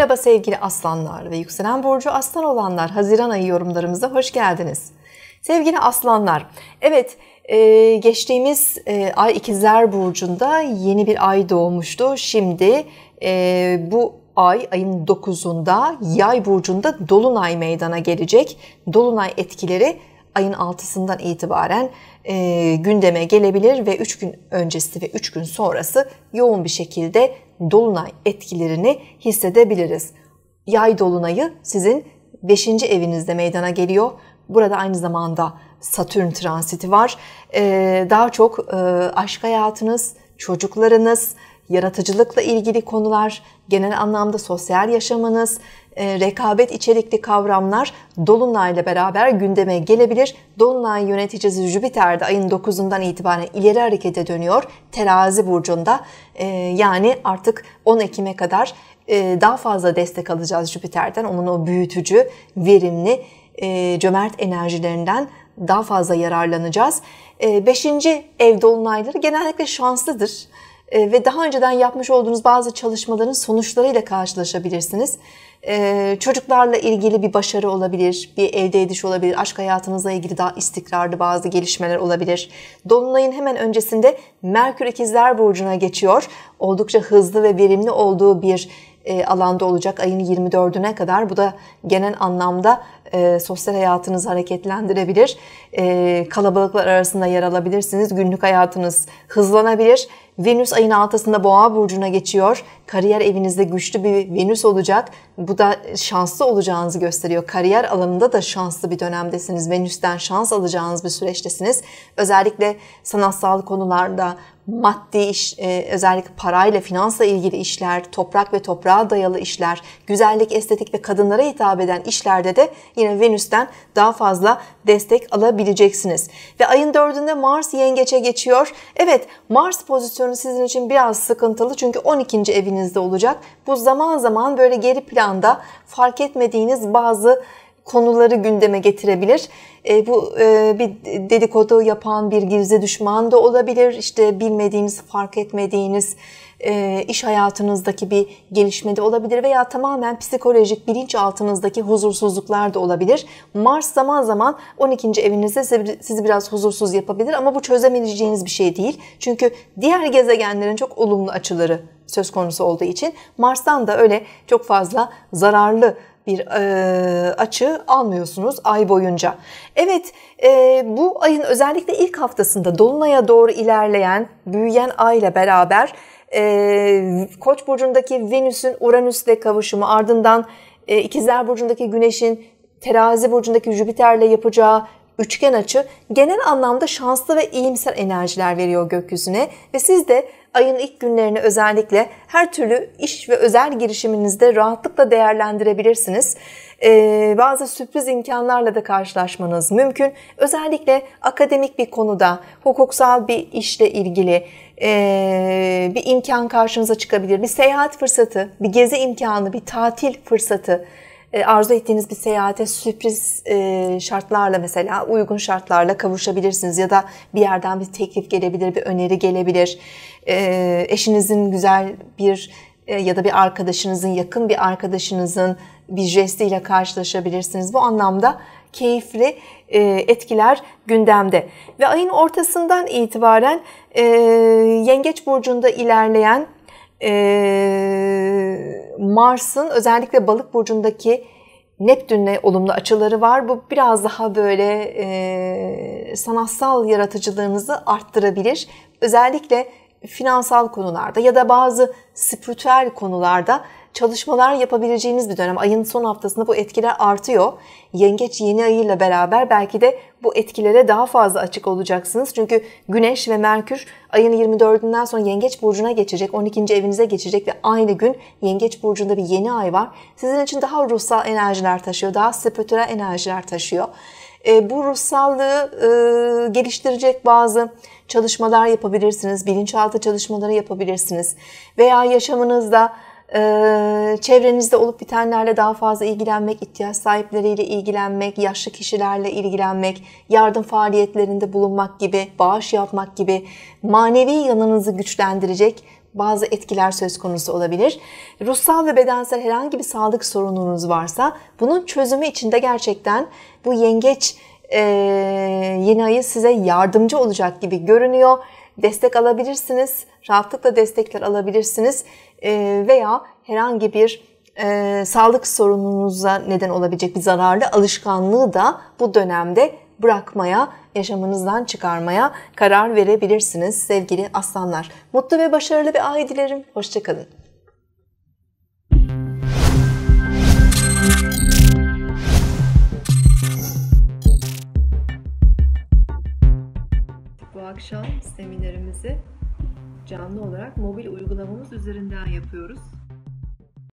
Merhaba sevgili aslanlar ve yükselen Burcu aslan olanlar Haziran ayı yorumlarımıza hoş geldiniz. Sevgili aslanlar, evet e, geçtiğimiz e, ay ikizler burcunda yeni bir ay doğmuştu. Şimdi e, bu ay ayın 9'unda yay burcunda dolunay meydana gelecek. Dolunay etkileri ayın 6'sından itibaren e, gündeme gelebilir ve 3 gün öncesi ve 3 gün sonrası yoğun bir şekilde dolunay etkilerini hissedebiliriz. Yay dolunayı sizin 5. evinizde meydana geliyor. Burada aynı zamanda Satürn transiti var. Ee, daha çok e, aşk hayatınız, çocuklarınız, yaratıcılıkla ilgili konular, genel anlamda sosyal yaşamınız, e, rekabet içerikli kavramlar Dolunay'la beraber gündeme gelebilir. Dolunay yöneticisi Jüpiter de ayın 9'undan itibaren ileri harekete dönüyor. Terazi burcunda e, yani artık 10 Ekim'e kadar e, daha fazla destek alacağız Jüpiter'den. Onun o büyütücü, verimli, cömert enerjilerinden daha fazla yararlanacağız. Beşinci ev dolunayları genellikle şanslıdır. Ee, ve daha önceden yapmış olduğunuz bazı çalışmaların sonuçlarıyla karşılaşabilirsiniz. Ee, çocuklarla ilgili bir başarı olabilir, bir elde ediş olabilir, aşk hayatınızla ilgili daha istikrarlı bazı gelişmeler olabilir. Dolunay'ın hemen öncesinde Merkür İkizler Burcu'na geçiyor. Oldukça hızlı ve verimli olduğu bir e, alanda olacak ayın 24'üne kadar. Bu da genel anlamda e, sosyal hayatınızı hareketlendirebilir, e, kalabalıklar arasında yer alabilirsiniz, günlük hayatınız hızlanabilir. Venüs ayın altısında Boğa burcuna geçiyor. Kariyer evinizde güçlü bir Venüs olacak. Bu da şanslı olacağınızı gösteriyor. Kariyer alanında da şanslı bir dönemdesiniz. Venüs'ten şans alacağınız bir süreçtesiniz. Özellikle sanatsal konularda maddi iş, e, özellikle parayla, finansla ilgili işler, toprak ve toprağa dayalı işler, güzellik, estetik ve kadınlara hitap eden işlerde de yine Venüs'ten daha fazla destek alabileceksiniz. Ve ayın 4'ünde Mars yengeçe geçiyor. Evet Mars pozisyonu sizin için biraz sıkıntılı çünkü 12. evinizde olacak. Bu zaman zaman böyle geri planda fark etmediğiniz bazı konuları gündeme getirebilir. E, bu e, bir dedikodu yapan bir gizli düşman da olabilir. İşte bilmediğiniz, fark etmediğiniz e, iş hayatınızdaki bir gelişme de olabilir veya tamamen psikolojik bilinçaltınızdaki huzursuzluklar da olabilir. Mars zaman zaman 12. evinizde sizi biraz huzursuz yapabilir ama bu çözemeyeceğiniz bir şey değil. Çünkü diğer gezegenlerin çok olumlu açıları söz konusu olduğu için Mars'tan da öyle çok fazla zararlı bir e, açı almıyorsunuz ay boyunca. Evet e, bu ayın özellikle ilk haftasında dolunaya doğru ilerleyen büyüyen ay ile beraber e, Koç burcundaki Venüs'ün Uranüs'le kavuşumu ardından e, İkizler burcundaki Güneş'in Terazi burcundaki Jüpiter'le yapacağı üçgen açı genel anlamda şanslı ve iyimser enerjiler veriyor gökyüzüne ve siz de ayın ilk günlerini özellikle her türlü iş ve özel girişiminizde rahatlıkla değerlendirebilirsiniz. Ee, bazı sürpriz imkanlarla da karşılaşmanız mümkün. Özellikle akademik bir konuda, hukuksal bir işle ilgili ee, bir imkan karşınıza çıkabilir. Bir seyahat fırsatı, bir gezi imkanı, bir tatil fırsatı e, arzu ettiğiniz bir seyahate sürpriz e, şartlarla mesela uygun şartlarla kavuşabilirsiniz ya da bir yerden bir teklif gelebilir, bir öneri gelebilir. E, eşinizin güzel bir ya da bir arkadaşınızın, yakın bir arkadaşınızın bir jestiyle karşılaşabilirsiniz. Bu anlamda keyifli etkiler gündemde. Ve ayın ortasından itibaren Yengeç Burcu'nda ilerleyen e, Mars'ın özellikle balık burcundaki Neptün'le olumlu açıları var. Bu biraz daha böyle e, sanatsal yaratıcılığınızı arttırabilir. Özellikle finansal konularda ya da bazı spiritüel konularda çalışmalar yapabileceğiniz bir dönem. Ayın son haftasında bu etkiler artıyor. Yengeç yeni ayıyla beraber belki de bu etkilere daha fazla açık olacaksınız. Çünkü Güneş ve Merkür ayın 24'ünden sonra Yengeç burcuna geçecek, 12. evinize geçecek ve aynı gün Yengeç burcunda bir yeni ay var. Sizin için daha ruhsal enerjiler taşıyor, daha spiritüel enerjiler taşıyor. E, bu ruhsallığı e, geliştirecek bazı çalışmalar yapabilirsiniz, bilinçaltı çalışmaları yapabilirsiniz veya yaşamınızda çevrenizde olup bitenlerle daha fazla ilgilenmek, ihtiyaç sahipleriyle ilgilenmek, yaşlı kişilerle ilgilenmek, yardım faaliyetlerinde bulunmak gibi, bağış yapmak gibi manevi yanınızı güçlendirecek bazı etkiler söz konusu olabilir. Ruhsal ve bedensel herhangi bir sağlık sorununuz varsa bunun çözümü içinde gerçekten bu yengeç e, yeni ayı size yardımcı olacak gibi görünüyor destek alabilirsiniz. Rahatlıkla destekler alabilirsiniz e, veya herhangi bir e, sağlık sorununuza neden olabilecek bir zararlı alışkanlığı da bu dönemde bırakmaya, yaşamınızdan çıkarmaya karar verebilirsiniz sevgili aslanlar. Mutlu ve başarılı bir ay dilerim. Hoşçakalın. akşam seminerimizi canlı olarak mobil uygulamamız üzerinden yapıyoruz.